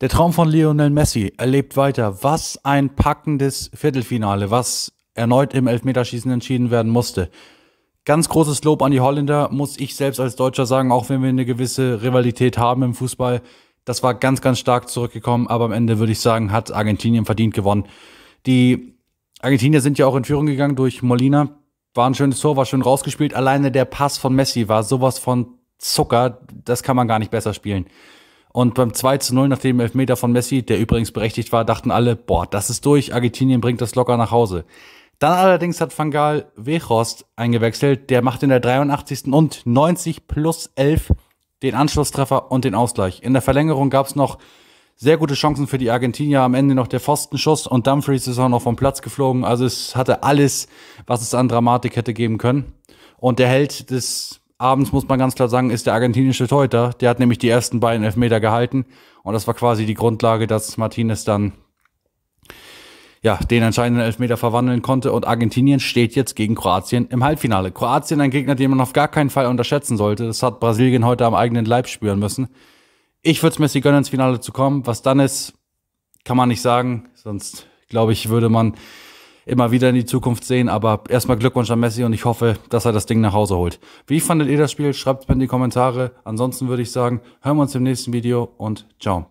Der Traum von Lionel Messi erlebt weiter. Was ein packendes Viertelfinale, was erneut im Elfmeterschießen entschieden werden musste. Ganz großes Lob an die Holländer, muss ich selbst als Deutscher sagen, auch wenn wir eine gewisse Rivalität haben im Fußball. Das war ganz, ganz stark zurückgekommen, aber am Ende würde ich sagen, hat Argentinien verdient gewonnen. Die Argentinier sind ja auch in Führung gegangen durch Molina. War ein schönes Tor, war schön rausgespielt. Alleine der Pass von Messi war sowas von Zucker, das kann man gar nicht besser spielen. Und beim 2 zu 0 nach dem Elfmeter von Messi, der übrigens berechtigt war, dachten alle, boah, das ist durch, Argentinien bringt das locker nach Hause. Dann allerdings hat Fangal Gaal eingewechselt, der macht in der 83. und 90 plus 11 den Anschlusstreffer und den Ausgleich. In der Verlängerung gab es noch sehr gute Chancen für die Argentinier. Am Ende noch der Pfostenschuss und Dumfries ist auch noch vom Platz geflogen. Also es hatte alles, was es an Dramatik hätte geben können. Und der Held des abends muss man ganz klar sagen, ist der argentinische Teuter. Der hat nämlich die ersten beiden Elfmeter gehalten. Und das war quasi die Grundlage, dass Martinez dann ja, den entscheidenden Elfmeter verwandeln konnte. Und Argentinien steht jetzt gegen Kroatien im Halbfinale. Kroatien ein Gegner, den man auf gar keinen Fall unterschätzen sollte. Das hat Brasilien heute am eigenen Leib spüren müssen. Ich würde es Messi gönnen, ins Finale zu kommen. Was dann ist, kann man nicht sagen. Sonst, glaube ich, würde man immer wieder in die Zukunft sehen. Aber erstmal Glückwunsch an Messi und ich hoffe, dass er das Ding nach Hause holt. Wie fandet ihr das Spiel? Schreibt es mir in die Kommentare. Ansonsten würde ich sagen, hören wir uns im nächsten Video und ciao.